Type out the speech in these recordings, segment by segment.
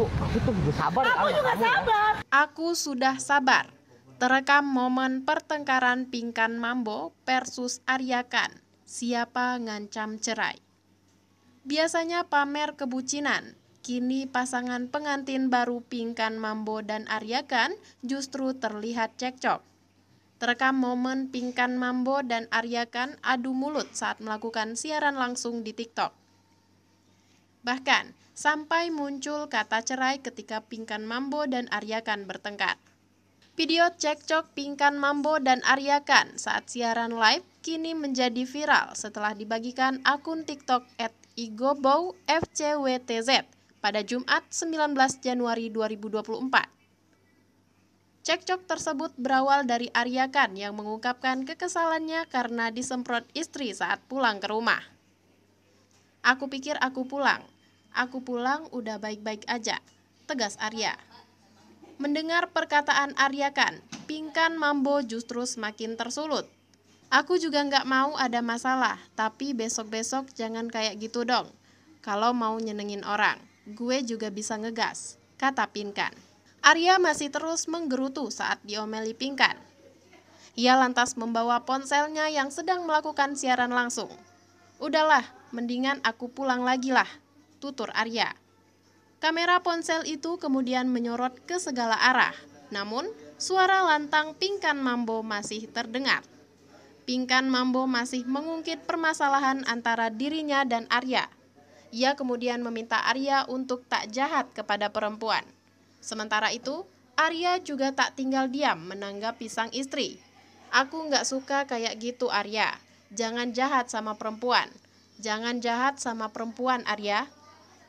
aku aku tuh juga sabar aku juga kamu, sabar aku sudah sabar terekam momen pertengkaran Pingkan Mambo versus Aryakan siapa ngancam cerai biasanya pamer kebucinan kini pasangan pengantin baru Pingkan Mambo dan Aryakan justru terlihat cekcok Terekam momen Pingkan Mambo dan Aryakan adu mulut saat melakukan siaran langsung di TikTok. Bahkan, sampai muncul kata cerai ketika Pingkan Mambo dan Aryakan bertengkar. Video cekcok Pingkan Mambo dan Aryakan saat siaran live kini menjadi viral setelah dibagikan akun TikTok at Igobow pada Jumat 19 Januari 2024. Cekcok tersebut berawal dari Aryakan yang mengungkapkan kekesalannya karena disemprot istri saat pulang ke rumah. Aku pikir aku pulang. Aku pulang udah baik-baik aja. Tegas Arya. Mendengar perkataan Arya kan, pingkan Mambo justru semakin tersulut. Aku juga nggak mau ada masalah, tapi besok-besok jangan kayak gitu dong. Kalau mau nyenengin orang, gue juga bisa ngegas, kata Pinkan. Arya masih terus menggerutu saat diomeli Pinkan. Ia lantas membawa ponselnya yang sedang melakukan siaran langsung. Udahlah, mendingan aku pulang lagi lah, tutur Arya. Kamera ponsel itu kemudian menyorot ke segala arah, namun suara lantang Pingkan Mambo masih terdengar. Pingkan Mambo masih mengungkit permasalahan antara dirinya dan Arya. Ia kemudian meminta Arya untuk tak jahat kepada perempuan. Sementara itu, Arya juga tak tinggal diam menanggapi sang istri. Aku nggak suka kayak gitu Arya, Jangan jahat sama perempuan. Jangan jahat sama perempuan, Arya.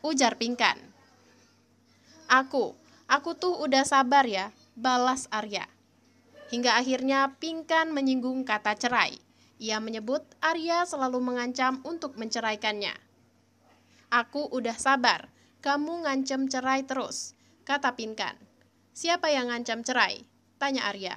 Ujar Pingkan. Aku, aku tuh udah sabar ya, balas Arya. Hingga akhirnya Pingkan menyinggung kata cerai. Ia menyebut Arya selalu mengancam untuk menceraikannya. Aku udah sabar, kamu ngancam cerai terus, kata Pingkan. Siapa yang ngancam cerai? Tanya Arya.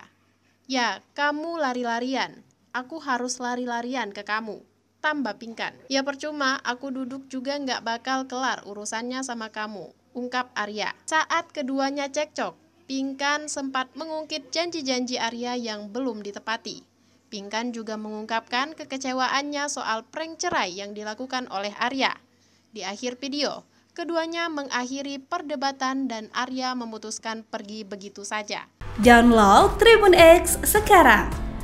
Ya, kamu lari-larian, aku harus lari-larian ke kamu. Tambah pingkan. Ya percuma, aku duduk juga nggak bakal kelar urusannya sama kamu. Ungkap Arya. Saat keduanya cekcok, Pingkan sempat mengungkit janji-janji Arya yang belum ditepati. Pingkan juga mengungkapkan kekecewaannya soal prank cerai yang dilakukan oleh Arya. Di akhir video, keduanya mengakhiri perdebatan dan Arya memutuskan pergi begitu saja. Download Tribun X sekarang